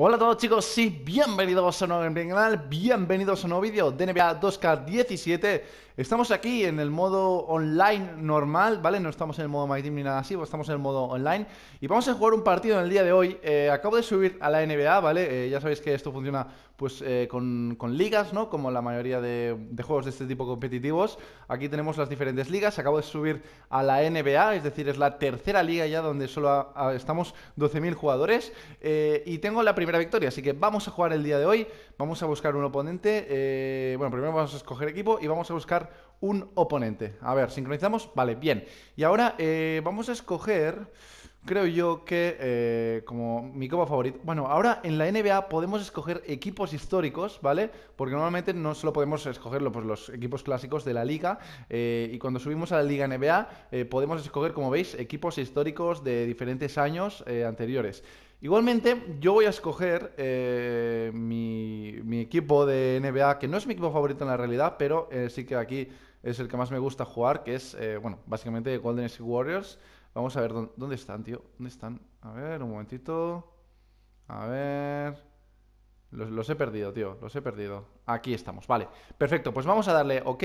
Hola a todos chicos, sí, bienvenidos a un nuevo canal, bienvenidos a nuevo vídeo de NBA 2K17 Estamos aquí en el modo online normal, ¿vale? No estamos en el modo My ni nada así, estamos en el modo online Y vamos a jugar un partido en el día de hoy, eh, acabo de subir a la NBA, ¿vale? Eh, ya sabéis que esto funciona pues eh, con, ligas, ¿no? Como la mayoría de, juegos de este tipo competitivos. Aquí tenemos las diferentes ligas. Acabo de subir a la NBA, es decir, es la tercera liga ya donde solo estamos 12.000 jugadores. Eh, y tengo la primera victoria, así que vamos a jugar el día de hoy. Vamos a buscar un oponente. Eh, bueno, primero vamos a escoger equipo y vamos a buscar un oponente. A ver, sincronizamos. Vale, bien. Y ahora vamos a escoger creo yo que eh, como mi copa favorita. Bueno, ahora en la NBA podemos escoger equipos históricos, ¿vale? Porque normalmente no solo podemos escoger pues los equipos clásicos de la liga. Eh, y cuando subimos a la liga NBA, eh, podemos escoger, como veis, equipos históricos de diferentes años anteriores. Igualmente, yo voy a escoger mi, mi, equipo de NBA, que no es mi equipo favorito en la realidad, pero sí que aquí es el que más me gusta jugar, que es, bueno, básicamente Golden State Warriors. Vamos a ver dónde, están, tío. ¿Dónde están? A ver, un momentito. A ver. Los, he perdido, tío. Los he perdido. Aquí estamos. Vale. Perfecto. Pues vamos a darle OK.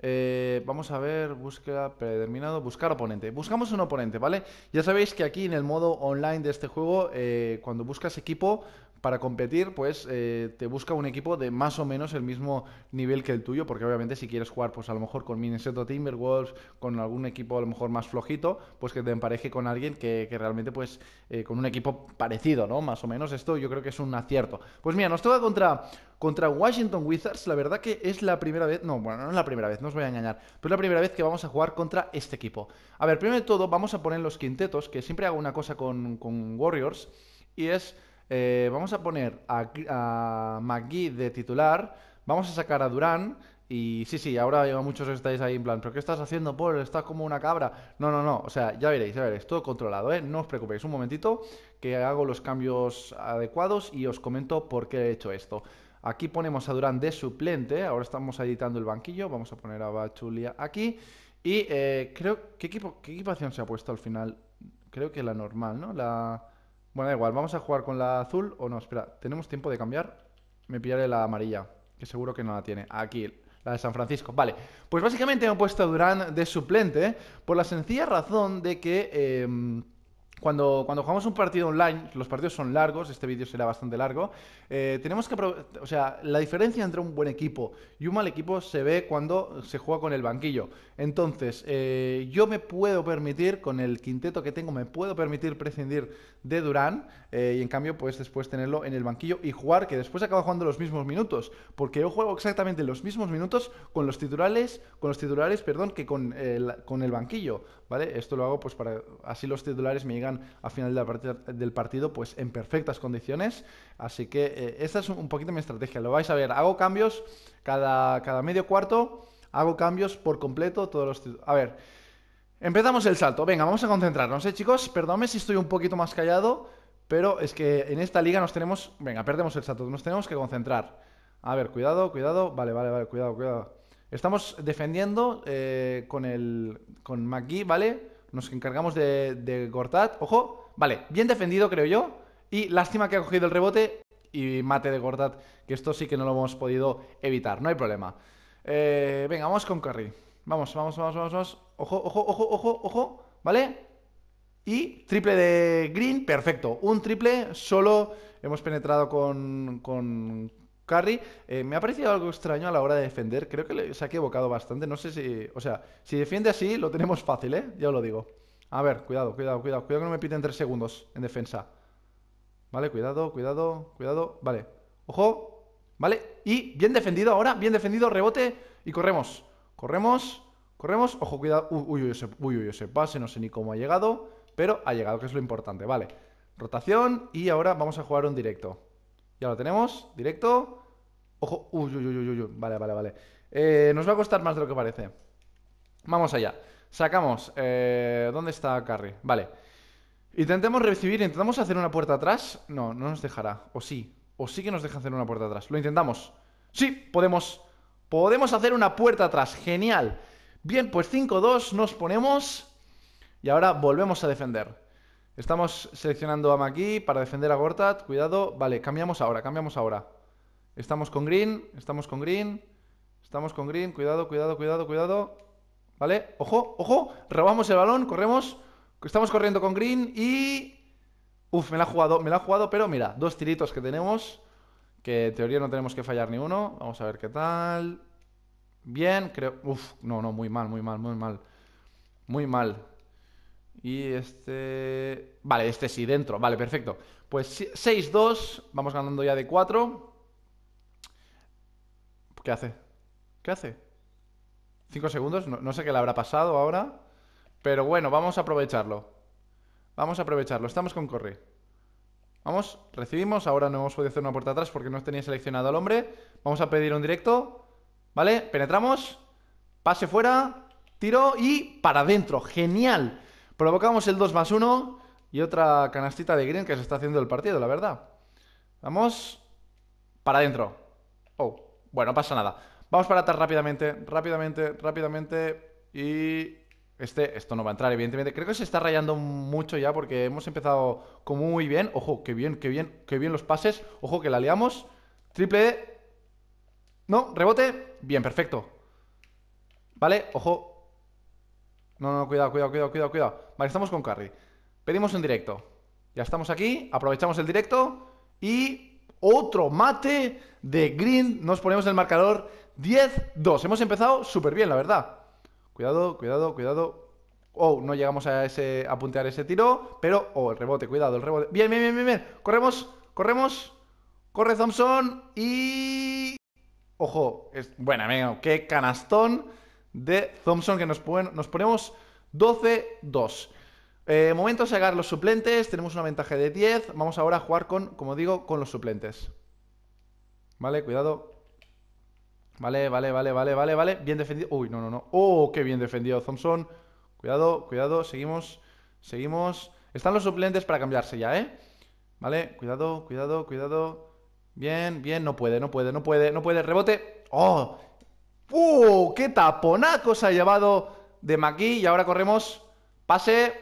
Eh, vamos a ver, búsqueda predeterminado, buscar oponente. Buscamos un oponente, ¿vale? Ya sabéis que aquí en el modo online de este juego, eh, cuando buscas equipo, para competir, pues eh, te busca un equipo de más o menos el mismo nivel que el tuyo, porque obviamente si quieres jugar, pues a lo mejor con Minnesota Timberwolves, con algún equipo a lo mejor más flojito, pues que te empareje con alguien que, realmente, pues, eh, con un equipo parecido, ¿no? Más o menos esto yo creo que es un acierto. Pues mira, nos toca contra, contra Washington Wizards, la verdad que es la primera vez, no, bueno, no es la primera vez, no os voy a engañar, pero es la primera vez que vamos a jugar contra este equipo. A ver, primero de todo, vamos a poner los quintetos, que siempre hago una cosa con, con Warriors, y es... Eh, vamos a poner a, McGee de titular. Vamos a sacar a Durán. Y sí, sí, ahora ya muchos estáis ahí en plan, ¿pero qué estás haciendo, Paul? Estás como una cabra. No, no, no, o sea, ya veréis, ya veréis, todo controlado, ¿eh? No os preocupéis, un momentito, que hago los cambios adecuados y os comento por qué he hecho esto. Aquí ponemos a Durán de suplente, ahora estamos editando el banquillo, vamos a poner a Bachulia aquí. Y eh, creo, ¿qué, equipo, ¿qué equipación se ha puesto al final? Creo que la normal, ¿no? La... Bueno, da igual, ¿vamos a jugar con la azul o no? Espera, ¿tenemos tiempo de cambiar? Me pillaré la amarilla, que seguro que no la tiene. Aquí, la de San Francisco. Vale, pues básicamente he puesto a Durán de suplente ¿eh? por la sencilla razón de que... Eh, cuando, cuando, jugamos un partido online, los partidos son largos, este vídeo será bastante largo, eh, tenemos que... O sea, la diferencia entre un buen equipo y un mal equipo se ve cuando se juega con el banquillo. Entonces, eh, yo me puedo permitir, con el quinteto que tengo, me puedo permitir prescindir de Durán eh, y en cambio, pues después tenerlo en el banquillo y jugar, que después acaba jugando los mismos minutos, porque yo juego exactamente los mismos minutos con los titulares, con los titulares, perdón, que con, con el banquillo. ¿vale? Esto lo hago pues para así los titulares me llegan a final de del partido pues en perfectas condiciones, así que eh, esta es un poquito mi estrategia, lo vais a ver, hago cambios cada, cada medio cuarto, hago cambios por completo todos los A ver, empezamos el salto, venga, vamos a concentrarnos, ¿eh, chicos? Perdóname si estoy un poquito más callado, pero es que en esta liga nos tenemos, venga, perdemos el salto, nos tenemos que concentrar. A ver, cuidado, cuidado, vale, vale, vale, cuidado, cuidado. Estamos defendiendo eh, con el con McGee, ¿vale? Nos encargamos de, de Gortat. Ojo, vale, bien defendido, creo yo. Y lástima que ha cogido el rebote y mate de Gortat, que esto sí que no lo hemos podido evitar, no hay problema. Eh, venga, vamos con Curry. Vamos, vamos, vamos, vamos, Ojo, ojo, ojo, ojo, ojo, ¿vale? Y triple de Green, perfecto. Un triple, solo hemos penetrado con, con Curry eh, me ha parecido algo extraño a la hora de defender. Creo que se ha equivocado bastante. No sé si. O sea, si defiende así, lo tenemos fácil, ¿eh? Ya os lo digo. A ver, cuidado, cuidado, cuidado. Cuidado que no me piten tres segundos en defensa. Vale, cuidado, cuidado, cuidado. Vale. Ojo. Vale. Y bien defendido ahora. Bien defendido. Rebote. Y corremos. Corremos. Corremos. Ojo, cuidado. Uy, uy, uy, uy, ese pase. No sé ni cómo ha llegado. Pero ha llegado, que es lo importante. Vale. Rotación. Y ahora vamos a jugar un directo. Ya lo tenemos, directo. Ojo, uy, uy, uy, uy, uy. Vale, vale, vale. Eh, nos va a costar más de lo que parece. Vamos allá. Sacamos. Eh, ¿Dónde está Carrie? Vale. Intentemos recibir, intentamos hacer una puerta atrás. No, no nos dejará. O sí. O sí que nos deja hacer una puerta atrás. Lo intentamos. Sí, podemos. Podemos hacer una puerta atrás. Genial. Bien, pues 5-2 nos ponemos. Y ahora volvemos a defender. Estamos seleccionando a Maki para defender a Gortat. Cuidado. Vale, cambiamos ahora, cambiamos ahora. Estamos con Green, estamos con Green. Estamos con Green. Cuidado, cuidado, cuidado, cuidado. Vale, ojo, ojo. Robamos el balón, corremos. Estamos corriendo con Green y... Uf, me la ha jugado, me la ha jugado, pero mira, dos tiritos que tenemos. Que en teoría no tenemos que fallar ni uno. Vamos a ver qué tal. Bien, creo... Uf, no, no, muy mal, muy mal, muy mal. Muy mal. Y este... Vale, este sí, dentro. Vale, perfecto. Pues 6-2, vamos ganando ya de 4. ¿Qué hace? ¿Qué hace? 5 segundos, no, sé qué le habrá pasado ahora. Pero bueno, vamos a aprovecharlo. Vamos a aprovecharlo, estamos con Corre. Vamos, recibimos, ahora no hemos podido hacer una puerta atrás porque no tenía seleccionado al hombre. Vamos a pedir un directo, ¿vale? Penetramos, pase fuera, tiro y para adentro. ¡Genial! Provocamos el 2 más 1 y otra canastita de Green que se está haciendo el partido, la verdad. Vamos para adentro. Oh, bueno, pasa nada. Vamos para atar rápidamente, rápidamente, rápidamente. Y este, esto no va a entrar, evidentemente. Creo que se está rayando mucho ya porque hemos empezado como muy bien. Ojo, qué bien, qué bien, qué bien los pases. Ojo, que la liamos. Triple. No, rebote. Bien, perfecto. Vale, ojo. No, no, cuidado, cuidado, cuidado, cuidado, cuidado. Vale, estamos con carry. Pedimos un directo. Ya estamos aquí, aprovechamos el directo y otro mate de green. Nos ponemos el marcador 10-2. Hemos empezado súper bien, la verdad. Cuidado, cuidado, cuidado. Oh, no llegamos a, ese, a puntear ese tiro, pero... Oh, el rebote, cuidado, el rebote. Bien, bien, bien, bien, Corremos, corremos. Corre Thompson y... Ojo, es... bueno, amigo, qué canastón de Thompson, que nos, ponemos 12-2. Eh, momento de sacar los suplentes, tenemos una ventaja de 10. Vamos ahora a jugar con, como digo, con los suplentes. Vale, cuidado. Vale, vale, vale, vale, vale, vale. Bien defendido. Uy, no, no, no. Oh, qué bien defendido Thompson. Cuidado, cuidado, seguimos, seguimos. Están los suplentes para cambiarse ya, ¿eh? Vale, cuidado, cuidado, cuidado. Bien, bien, no puede, no puede, no puede, no puede. Rebote. ¡Oh! ¡Uh! ¡Qué taponaco se ha llevado de McGee! Y ahora corremos. Pase.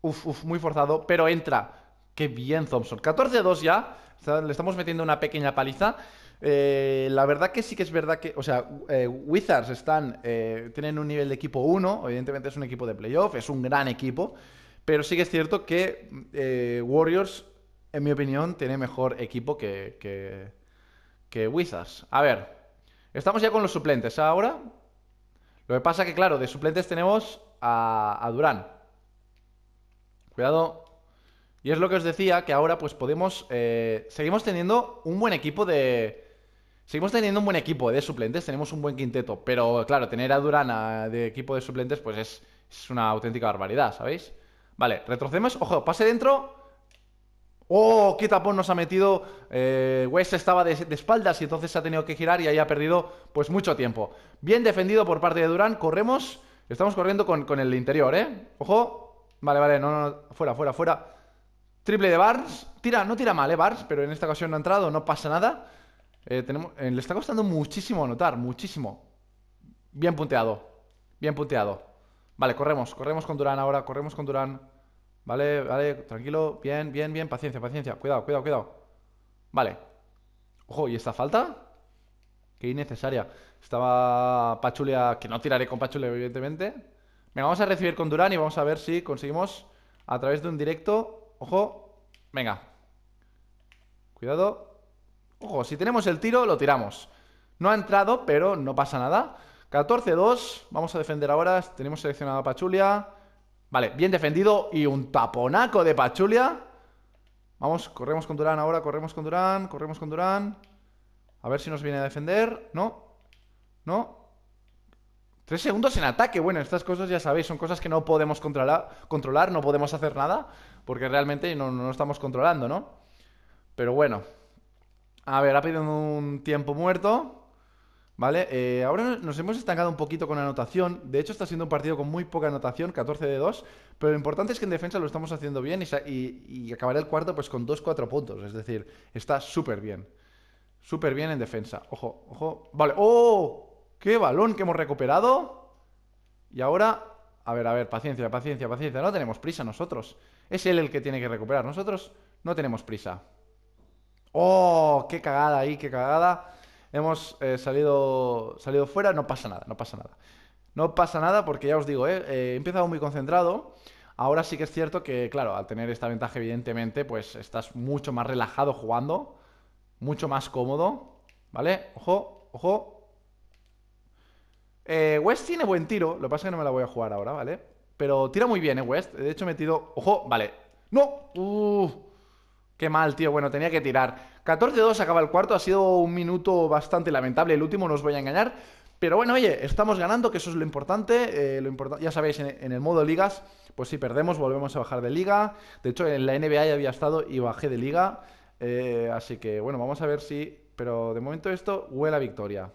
Uf, uf, muy forzado, pero entra. ¡Qué bien, Thompson! 14-2 ya. Le estamos metiendo una pequeña paliza. Eh, la verdad que sí que es verdad que, o sea, eh, Wizards están, eh, tienen un nivel de equipo 1, evidentemente es un equipo de playoff, es un gran equipo, pero sí que es cierto que Warriors, en mi opinión, tiene mejor equipo que, que Wizards. A ver, Estamos ya con los suplentes ahora. Lo que pasa es que, claro, de suplentes tenemos a, Durán. Cuidado. Y es lo que os decía, que ahora pues podemos... Eh, seguimos teniendo un buen equipo de... Seguimos teniendo un buen equipo eh, de suplentes, tenemos un buen quinteto, pero claro, tener a Durán de equipo de suplentes pues es, es una auténtica barbaridad, ¿sabéis? Vale, retrocedemos, ojo, pase dentro, ¡Oh! ¡Qué tapón nos ha metido! Eh, West estaba de, espaldas y entonces se ha tenido que girar y ahí ha perdido pues mucho tiempo. Bien defendido por parte de Durán. Corremos. Estamos corriendo con, el interior, ¿eh? ¡Ojo! Vale, vale. No, no, Fuera, fuera, fuera. Triple de Bars. Tira, no tira mal, ¿eh? Bars, pero en esta ocasión no ha entrado. No pasa nada. Eh, tenemos, eh, le está costando muchísimo anotar. Muchísimo. Bien punteado. Bien punteado. Vale, corremos. Corremos con Durán ahora. Corremos con Durán. Vale, vale, tranquilo. Bien, bien, bien. Paciencia, paciencia. Cuidado, cuidado, cuidado. Vale. Ojo, ¿y esta falta? Qué innecesaria. Estaba Pachulia, que no tiraré con Pachulia, evidentemente. Venga, vamos a recibir con Durán y vamos a ver si conseguimos a través de un directo. Ojo, venga. Cuidado. Ojo, si tenemos el tiro, lo tiramos. No ha entrado, pero no pasa nada. 14-2. Vamos a defender ahora. Tenemos seleccionado a Pachulia. Vale, bien defendido y un taponaco de Pachulia. Vamos, corremos con Durán ahora, corremos con Durán, corremos con Durán. A ver si nos viene a defender. No, no. Tres segundos en ataque. Bueno, estas cosas ya sabéis, son cosas que no podemos controlar, controlar no podemos hacer nada, porque realmente no, no estamos controlando, ¿no? Pero bueno. A ver, ha pedido un tiempo muerto. ¿Vale? Eh, ahora nos hemos estancado un poquito con anotación. De hecho, está siendo un partido con muy poca anotación, 14 de 2. Pero lo importante es que en defensa lo estamos haciendo bien y, y, el cuarto pues con 2-4 puntos. Es decir, está súper bien. Súper bien en defensa. Ojo, ojo. Vale. ¡Oh! ¡Qué balón que hemos recuperado! Y ahora. A ver, a ver, paciencia, paciencia, paciencia. No tenemos prisa nosotros. Es él el que tiene que recuperar. Nosotros no tenemos prisa. ¡Oh! ¡Qué cagada ahí! ¡Qué cagada! hemos eh, salido, salido fuera, no pasa nada, no pasa nada. No pasa nada porque ya os digo, eh, eh, he empezado muy concentrado. Ahora sí que es cierto que, claro, al tener esta ventaja, evidentemente, pues estás mucho más relajado jugando, mucho más cómodo, ¿vale? Ojo, ojo. West tiene buen tiro, lo que pasa es que no me la voy a jugar ahora, ¿vale? Pero tira muy bien, ¿eh, West? De hecho, he metido... ¡Ojo! Vale. ¡No! ¡Uf! ¡Uh! Qué mal, tío. Bueno, tenía que tirar. 14-2 acaba el cuarto. Ha sido un minuto bastante lamentable. El último, no os voy a engañar. Pero bueno, oye, estamos ganando, que eso es lo importante. Eh, lo ya sabéis, en, el modo ligas, pues si perdemos, volvemos a bajar de liga. De hecho, en la NBA ya había estado y bajé de liga. Eh, así que, bueno, vamos a ver si... Pero de momento esto huele a victoria.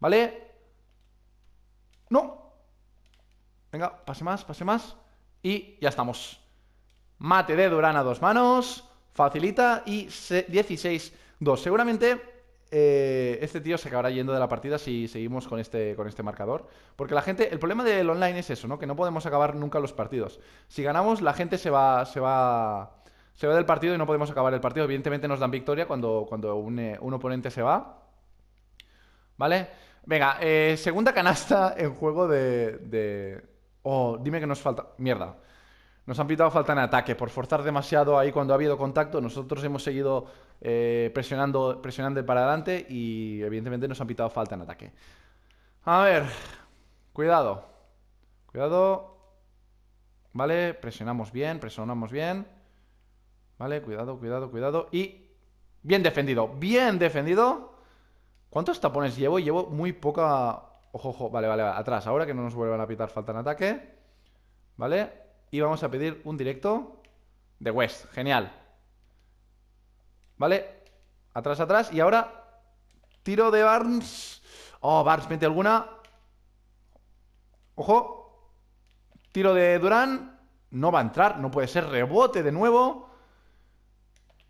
¿Vale? ¡No! Venga, pase más, pase más. Y ya estamos. Mate de Durán a dos manos facilita y 16-2. Seguramente eh, este tío se acabará yendo de la partida si seguimos con este, con este marcador. Porque la gente, el problema del online es eso, ¿no? Que no podemos acabar nunca los partidos. Si ganamos, la gente se va, se va, se va del partido y no podemos acabar el partido. Evidentemente nos dan victoria cuando, cuando un, eh, oponente se va. ¿Vale? Venga, eh, segunda canasta en juego de... Oh, dime que nos falta... Mierda. Nos han pitado falta en ataque por forzar demasiado ahí cuando ha habido contacto. Nosotros hemos seguido eh, presionando, para adelante y evidentemente nos han pitado falta en ataque. A ver, cuidado. Cuidado. Vale, presionamos bien, presionamos bien. Vale, cuidado, cuidado, cuidado. Y bien defendido, bien defendido. ¿Cuántos tapones llevo? Llevo muy poca... Ojo, ojo, vale, vale, vale, atrás. Ahora que no nos vuelvan a pitar falta en ataque. Vale, y vamos a pedir un directo de West. Genial. ¿Vale? Atrás, atrás. Y ahora, tiro de Barnes. Oh, Barnes, mete alguna. Ojo. Tiro de Durán. No va a entrar, no puede ser. Rebote de nuevo.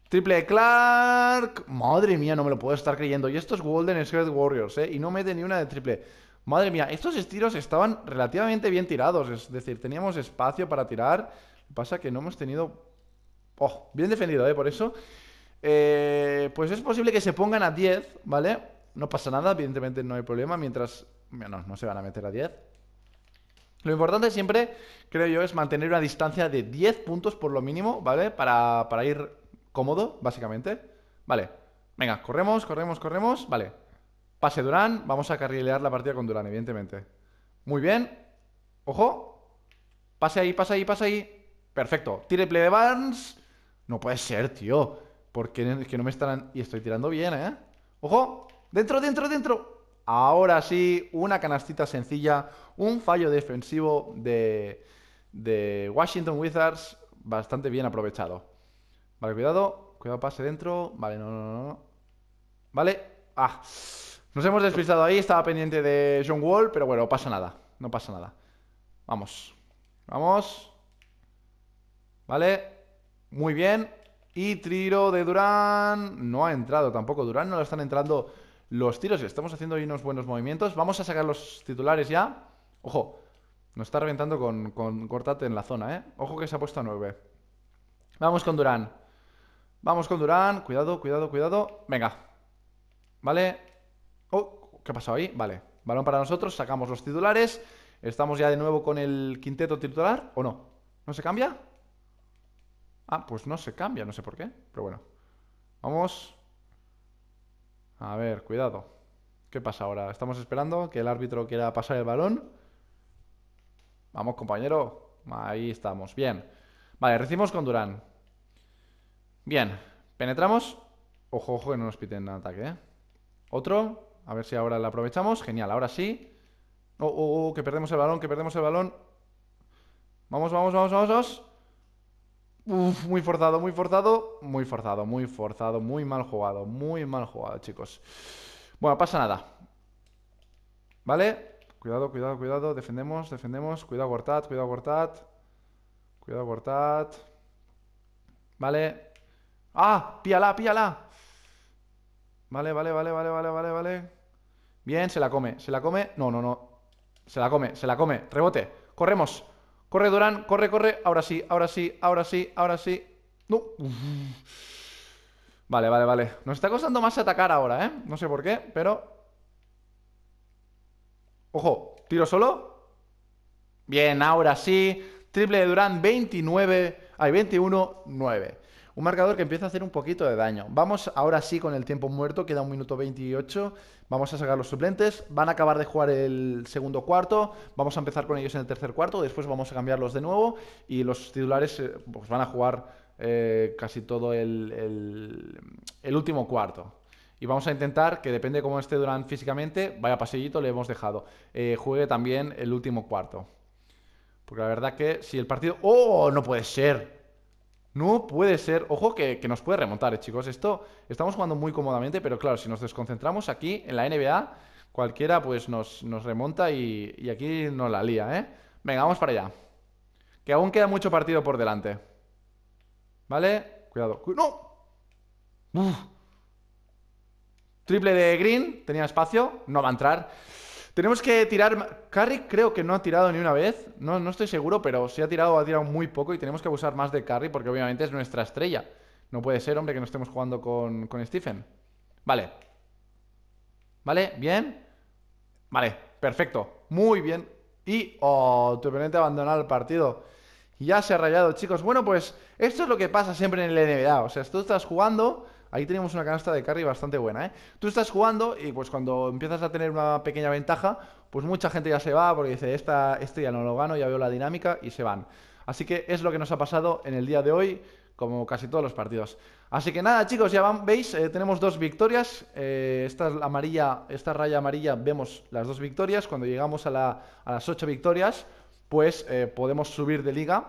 Triple Clark. Madre mía, no me lo puedo estar creyendo. Y esto es Golden Secret Warriors, ¿eh? Y no mete ni una de triple. Madre mía, estos estiros estaban relativamente bien tirados. Es decir, teníamos espacio para tirar. Lo que pasa es que no hemos tenido... Oh, bien defendido, ¿eh? Por eso. Eh, pues es posible que se pongan a 10, ¿vale? No pasa nada, evidentemente no hay problema. Mientras... Bueno, no se van a meter a 10. Lo importante siempre, creo yo, es mantener una distancia de 10 puntos por lo mínimo, ¿vale? para ir cómodo, básicamente. Vale. Venga, corremos, corremos, corremos. Vale. Pase Durán. Vamos a carrilear la partida con Durán, evidentemente. Muy bien. Ojo. Pase ahí, pase ahí, pase ahí. Perfecto. Tire play de Barnes. No puede ser, tío. Porque es que no me están... Y estoy tirando bien, ¿eh? ¡Ojo! ¡Dentro, dentro, dentro! Ahora sí, una canastita sencilla. Un fallo defensivo de, de Washington Wizards. Bastante bien aprovechado. Vale, cuidado. Cuidado, pase dentro. Vale, no, no, no. Vale. Ah. Nos hemos despistado ahí, estaba pendiente de John Wall, pero bueno, pasa nada, no pasa nada. Vamos, vamos. Vale, muy bien. Y tiro de Durán, no ha entrado tampoco. Durán no le están entrando los tiros, estamos haciendo ahí unos buenos movimientos. Vamos a sacar los titulares ya. Ojo, nos está reventando con, con Cortate en la zona, ¿eh? Ojo que se ha puesto a 9. Vamos con Durán. Vamos con Durán. Cuidado, cuidado, cuidado. Venga. Vale, Oh, ¿qué ha pasado ahí? Vale, balón para nosotros, sacamos los titulares. Estamos ya de nuevo con el quinteto titular, ¿o no? ¿No se cambia? Ah, pues no se cambia, no sé por qué, pero bueno. Vamos. A ver, cuidado. ¿Qué pasa ahora? Estamos esperando que el árbitro quiera pasar el balón. Vamos, compañero. Ahí estamos, bien. Vale, recibimos con Durán. Bien, penetramos. Ojo, ojo, que no nos piten ataque, ¿eh? Otro. A ver si ahora la aprovechamos. Genial, ahora sí. Oh, oh, oh, que perdemos el balón, que perdemos el balón. Vamos, vamos, vamos, vamos, muy forzado, muy forzado, muy forzado, muy forzado, muy mal jugado, muy mal jugado, chicos. Bueno, pasa nada. ¿Vale? Cuidado, cuidado, cuidado. Defendemos, defendemos. Cuidado, cortad, cuidado, cortad, Cuidado, cortad. Vale. ¡Ah! ¡Píala, píala! Vale, vale, vale, vale, vale, vale, vale. Bien, se la come, se la come. No, no, no. Se la come, se la come. Rebote. Corremos. Corre, Durán. Corre, corre. Ahora sí, ahora sí, ahora sí, ahora sí. No. Vale, vale, vale. Nos está costando más atacar ahora, ¿eh? No sé por qué, pero... Ojo, tiro solo. Bien, ahora sí. Triple de Durán, 29. hay 21, 9. Un marcador que empieza a hacer un poquito de daño. Vamos ahora sí con el tiempo muerto, queda un minuto 28. Vamos a sacar los suplentes, van a acabar de jugar el segundo cuarto, vamos a empezar con ellos en el tercer cuarto, después vamos a cambiarlos de nuevo y los titulares eh, pues van a jugar eh, casi todo el, último cuarto. Y vamos a intentar que, depende de cómo esté Durán físicamente, vaya pasillito, le hemos dejado. Eh, juegue también el último cuarto. Porque la verdad que si el partido... ¡Oh! No puede ser. No puede ser. Ojo que, nos puede remontar, eh, chicos. Esto estamos jugando muy cómodamente, pero claro, si nos desconcentramos aquí en la NBA, cualquiera pues nos, remonta y, aquí nos la lía, ¿eh? Venga, vamos para allá. Que aún queda mucho partido por delante. ¿Vale? Cuidado. ¡No! Triple de Green. Tenía espacio. No va a entrar. Tenemos que tirar. Carry creo que no ha tirado ni una vez. No, no estoy seguro, pero si ha tirado, ha tirado muy poco. Y tenemos que abusar más de Carry porque obviamente es nuestra estrella. No puede ser, hombre, que no estemos jugando con, Stephen. Vale. Vale, bien. Vale, perfecto. Muy bien. Y. Oh, tu oponente abandonado el partido. Ya se ha rayado, chicos. Bueno, pues esto es lo que pasa siempre en el NBA. O sea, tú estás jugando Ahí tenemos una canasta de carry bastante buena, ¿eh? Tú estás jugando y pues cuando empiezas a tener una pequeña ventaja, pues mucha gente ya se va porque dice, Esta, este ya no lo gano, ya veo la dinámica y se van. Así que es lo que nos ha pasado en el día de hoy, como casi todos los partidos. Así que nada, chicos, ya van, veis, eh, tenemos dos victorias. Eh, esta, amarilla, esta raya amarilla vemos las dos victorias. Cuando llegamos a, las ocho victorias, pues eh, podemos subir de liga.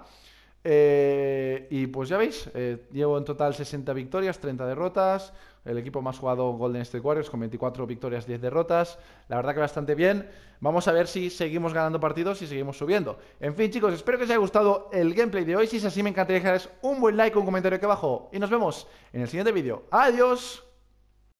Eh, y pues ya veis, eh, llevo en total 60 victorias, 30 derrotas. El equipo más jugado Golden State Warriors con 24 victorias, 10 derrotas. La verdad que bastante bien. Vamos a ver si seguimos ganando partidos y seguimos subiendo. En fin, chicos, espero que os haya gustado el gameplay de hoy. Si es así, me encantaría dejarles un buen like, un comentario aquí abajo. Y nos vemos en el siguiente vídeo. ¡Adiós!